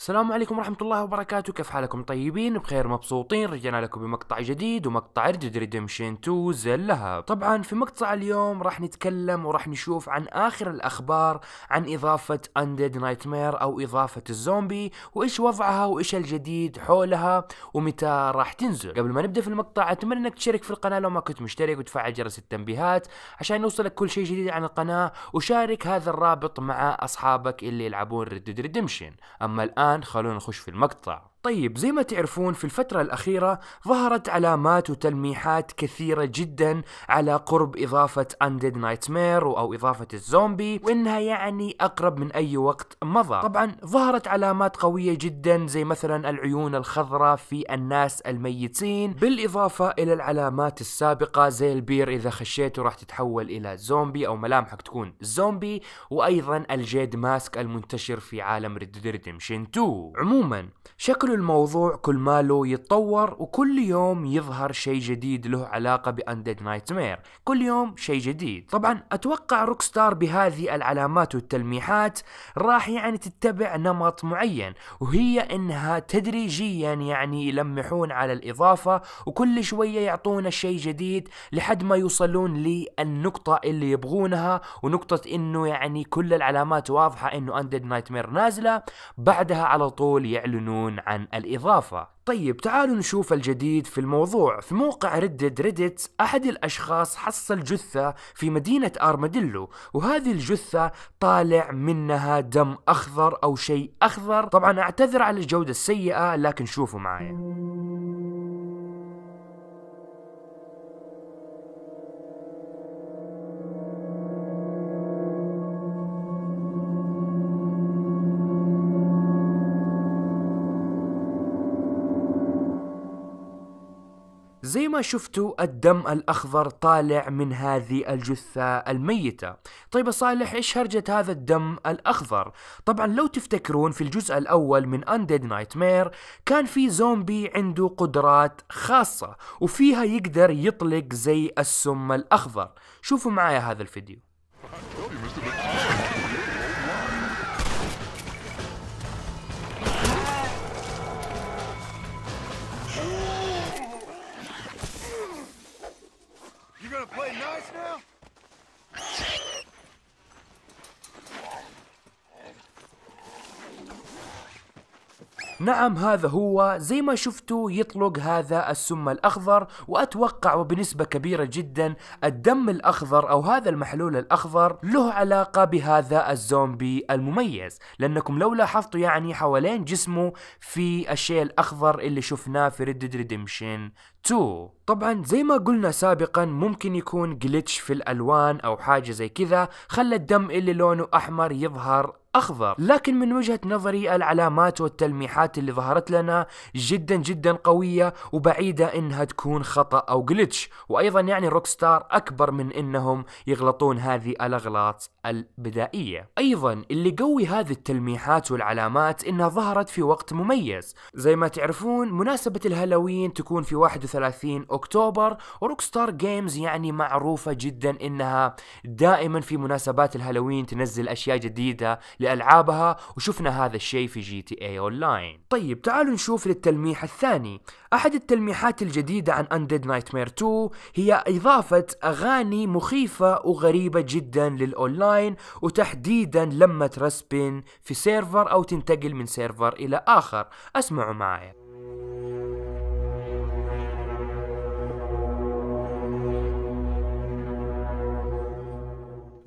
السلام عليكم ورحمة الله وبركاته كيف حالكم طيبين بخير مبسوطين رجعنا لكم بمقطع جديد ومقطع ريد ريدمشن 2 زلها طبعا في مقطع اليوم راح نتكلم وراح نشوف عن اخر الاخبار عن اضافة اندد نايتمير او اضافة الزومبي وايش وضعها وايش الجديد حولها ومتى راح تنزل قبل ما نبدا في المقطع اتمنى انك تشترك في القناة لو ما كنت مشترك وتفعل جرس التنبيهات عشان يوصلك كل شيء جديد عن القناة وشارك هذا الرابط مع اصحابك اللي يلعبون ريد ريدمشن اما الان الان خلونا نخش في المقطع طيب زي ما تعرفون في الفترة الأخيرة ظهرت علامات وتلميحات كثيرة جدا على قرب إضافة Undead Nightmare أو إضافة الزومبي وإنها يعني أقرب من أي وقت مضى طبعا ظهرت علامات قوية جدا زي مثلا العيون الخضراء في الناس الميتين بالإضافة إلى العلامات السابقة زي البير إذا خشيته راح تتحول إلى زومبي أو ملامحك تكون زومبي وأيضا الجيد ماسك المنتشر في عالم Red Dead Redemption 2 عموما شكل كل الموضوع كل ما له يتطور وكل يوم يظهر شيء جديد له علاقة بأندد نايت مير كل يوم شيء جديد طبعا أتوقع روكستار بهذه العلامات والتلميحات راح يعني تتبع نمط معين وهي أنها تدريجيا يعني يلمحون على الإضافة وكل شوية يعطونا شيء جديد لحد ما يوصلون للنقطة اللي يبغونها ونقطة أنه يعني كل العلامات واضحة أنه أندد نايت مير نازلة بعدها على طول يعلنون عن عن الإضافة طيب تعالوا نشوف الجديد في الموضوع في موقع ردد ريدت أحد الأشخاص حصل جثة في مدينة أرمديلو وهذه الجثة طالع منها دم أخضر أو شيء أخضر طبعا أعتذر على الجودة السيئة لكن شوفوا معايا زي ما شفتوا الدم الأخضر طالع من هذه الجثة الميتة طيب يا صالح إيش هرجة هذا الدم الأخضر طبعا لو تفتكرون في الجزء الأول من Undead Nightmare كان في زومبي عنده قدرات خاصة وفيها يقدر يطلق زي السم الأخضر شوفوا معايا هذا الفيديو نعم هذا هو زي ما شفتوا يطلق هذا السم الأخضر وأتوقع وبنسبة كبيرة جدا الدم الأخضر أو هذا المحلول الأخضر له علاقة بهذا الزومبي المميز لأنكم لو لاحظتوا يعني حوالين جسمه في الشيء الأخضر اللي شفناه في Red Dead Redemption 2 طبعا زي ما قلنا سابقا ممكن يكون جلتش في الألوان أو حاجة زي كذا خلى الدم اللي لونه أحمر يظهر أخضر لكن من وجهة نظري العلامات والتلميحات اللي ظهرت لنا جدا جدا قوية وبعيدة إنها تكون خطأ أو جلتش وأيضا يعني روكستار أكبر من إنهم يغلطون هذه الأغلاط البدائية أيضا اللي قوي هذه التلميحات والعلامات إنها ظهرت في وقت مميز زي ما تعرفون مناسبة الهالوين تكون في 31 أكتوبر وروكستار جيمز يعني معروفة جدا إنها دائما في مناسبات الهالوين تنزل أشياء جديدة لألعابها وشفنا هذا الشيء في جي تي اي اونلاين طيب تعالوا نشوف للتلميح الثاني أحد التلميحات الجديدة عن Undead Nightmare 2 هي إضافة أغاني مخيفة وغريبة جدا للأونلاين وتحديدا لما ترسبن في سيرفر أو تنتقل من سيرفر إلى آخر اسمعوا معايا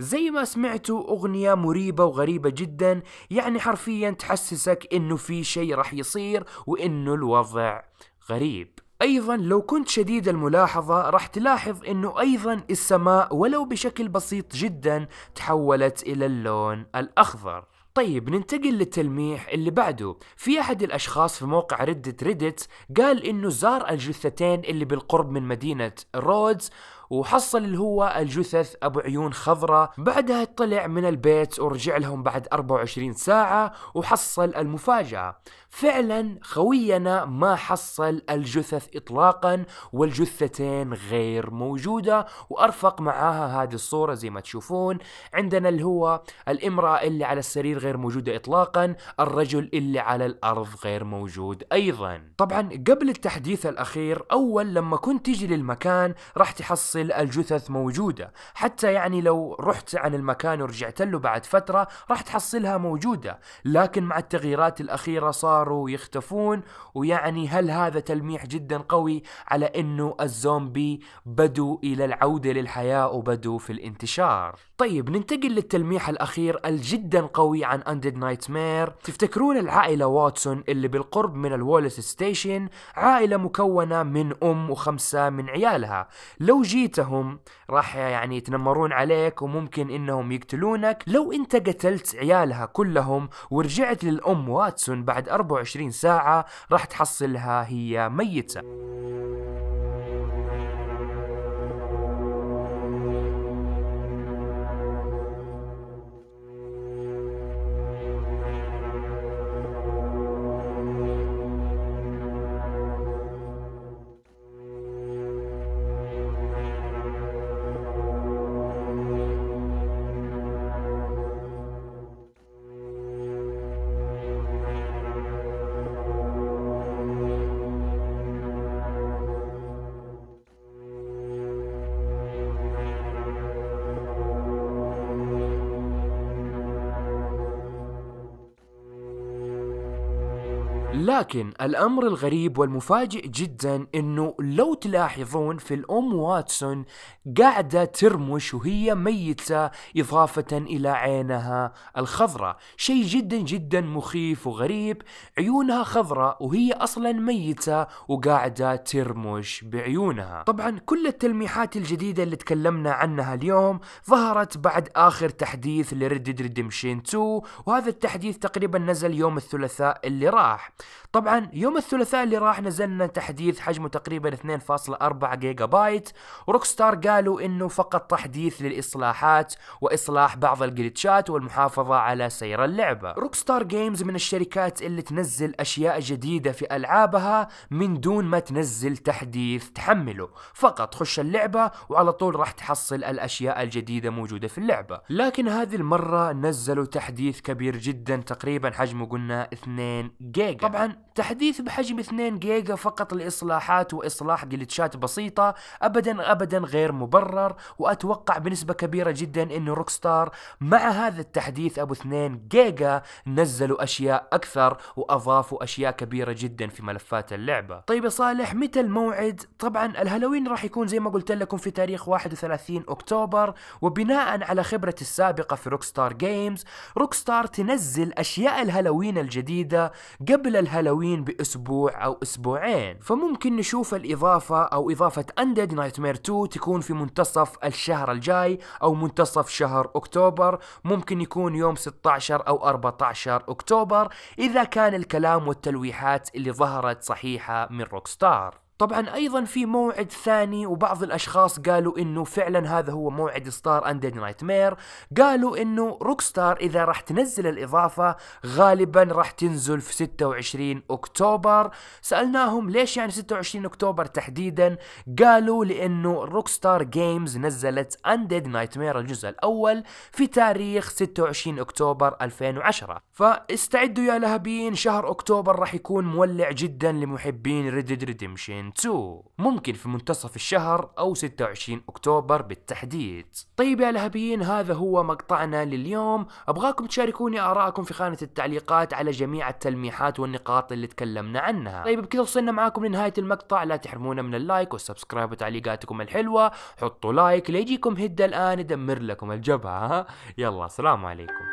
زي ما سمعتوا أغنية مريبة وغريبة جدا يعني حرفيا تحسسك إنه في شيء راح يصير وإنه الوضع غريب ايضا لو كنت شديد الملاحظة راح تلاحظ انه ايضا السماء ولو بشكل بسيط جدا تحولت الى اللون الاخضر طيب ننتقل للتلميح اللي بعده في أحد الأشخاص في موقع ردت ريدت قال إنه زار الجثتين اللي بالقرب من مدينة رودز وحصل اللي هو الجثث أبو عيون خضراء بعدها طلع من البيت ورجع لهم بعد 24 ساعة وحصل المفاجأة فعلا خوينا ما حصل الجثث إطلاقا والجثتين غير موجودة وأرفق معاها هذه الصورة زي ما تشوفون عندنا اللي هو الامرأة اللي على السرير غير موجودة إطلاقا الرجل اللي على الأرض غير موجود أيضا طبعا قبل التحديث الأخير أول لما كنت تجي للمكان راح تحصل ستظل الجثث موجودة حتى يعني لو رحت عن المكان ورجعت له بعد فترة راح تحصلها موجودة لكن مع التغييرات الأخيرة صاروا يختفون ويعني هل هذا تلميح جدا قوي على أنه الزومبي بدوا إلى العودة للحياة وبدوا في الانتشار طيب ننتقل للتلميح الأخير الجدا قوي عن نايت مير تفتكرون العائلة واتسون اللي بالقرب من الوولس ستيشن عائلة مكونة من أم وخمسة من عيالها لو جيت انتهم راح يعني يتنمرون عليك وممكن انهم يقتلونك لو انت قتلت عيالها كلهم ورجعت للام واتسون بعد 24 ساعة راح تحصلها هي ميتة لكن الأمر الغريب والمفاجئ جدا أنه لو تلاحظون في الأم واتسون قاعدة ترمش وهي ميتة إضافة إلى عينها الخضراء شيء جدا جدا مخيف وغريب عيونها خضراء وهي أصلا ميتة وقاعدة ترمش بعيونها طبعا كل التلميحات الجديدة اللي تكلمنا عنها اليوم ظهرت بعد آخر تحديث لريد ديد ريدمشن 2 وهذا التحديث تقريبا نزل يوم الثلاثاء اللي راح طبعا يوم الثلاثاء اللي راح نزلنا تحديث حجمه تقريبا 2.4 جيجا بايت روك ستار قالوا انه فقط تحديث للاصلاحات واصلاح بعض الجلتشات والمحافظه على سير اللعبه روك ستار جيمز من الشركات اللي تنزل اشياء جديده في العابها من دون ما تنزل تحديث تحمله فقط خش اللعبه وعلى طول راح تحصل الاشياء الجديده موجوده في اللعبه لكن هذه المره نزلوا تحديث كبير جدا تقريبا حجمه قلنا 2 جيجا طبعا طبعا تحديث بحجم 2 جيجا فقط لإصلاحات وإصلاح جلتشات بسيطة أبدا أبدا غير مبرر وأتوقع بنسبة كبيرة جدا أن روكستار مع هذا التحديث أبو 2 جيجا نزلوا أشياء أكثر وأضافوا أشياء كبيرة جدا في ملفات اللعبة طيب يا صالح متى الموعد؟ طبعا الهالوين راح يكون زي ما قلت لكم في تاريخ 31 أكتوبر وبناء على خبرة السابقة في روكستار جيمز روكستار تنزل أشياء الهالوين الجديدة قبل الهالوين الهالوين باسبوع او اسبوعين فممكن نشوف الاضافه او اضافه اندد نايتمير 2 تكون في منتصف الشهر الجاي او منتصف شهر اكتوبر ممكن يكون يوم 16 او 14 اكتوبر اذا كان الكلام والتلويحات اللي ظهرت صحيحه من روكستار طبعا ايضا في موعد ثاني وبعض الاشخاص قالوا انه فعلا هذا هو موعد ستار اندد نايت مير قالوا انه روك ستار اذا راح تنزل الاضافه غالبا راح تنزل في 26 اكتوبر سالناهم ليش يعني 26 اكتوبر تحديدا قالوا لانه روك ستار جيمز نزلت اندد نايت مير الجزء الاول في تاريخ 26 اكتوبر 2010 فاستعدوا يا لهبين شهر اكتوبر راح يكون مولع جدا لمحبين ريد ريديمشن ريدمشن 2 ممكن في منتصف الشهر أو 26 أكتوبر بالتحديد طيب يا لهبيين هذا هو مقطعنا لليوم أبغاكم تشاركوني آراءكم في خانة التعليقات على جميع التلميحات والنقاط اللي تكلمنا عنها طيب بكذا وصلنا معاكم لنهاية المقطع لا تحرمونا من اللايك والسبسكرايب وتعليقاتكم الحلوة حطوا لايك ليجيكم هدى الآن يدمر لكم الجبهة يلا سلام عليكم